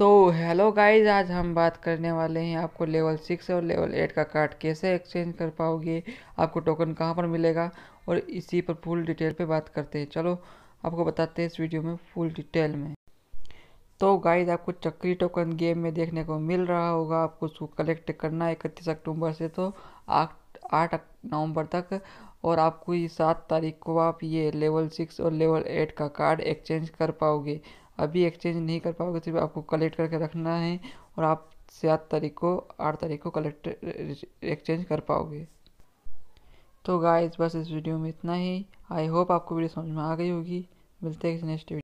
तो hello guys आज हम बात करने वाले हैं आपको लेवल सिक्स और लेवल एट का कार्ड कैसे एक्सचेंज कर पाओगे आपको टोकन कहाँ पर मिलेगा और इसी पर फुल डिटेल पे बात करते हैं चलो आपको बताते हैं इस वीडियो में फुल डिटेल में तो गाइज आपको चक्री टोकन गेम में देखने को मिल रहा होगा आपको उसको कलेक्ट करना है इकतीस अक्टूबर से तो आठ आठ नवंबर तक और आपको ये सात तारीख को आप ये लेवल सिक्स और लेवल एट का कार्ड एक्सचेंज कर पाओगे अभी एक्सचेंज नहीं कर पाओगे सिर्फ आपको कलेक्ट करके रखना है और आप सात तारीख को आठ तारीख को कलेक्ट एक्सचेंज कर पाओगे तो गाइज बस इस वीडियो में इतना ही आई होप आपको वीडियो समझ में आ गई होगी मिलते हैं नेक्स्ट वीडियो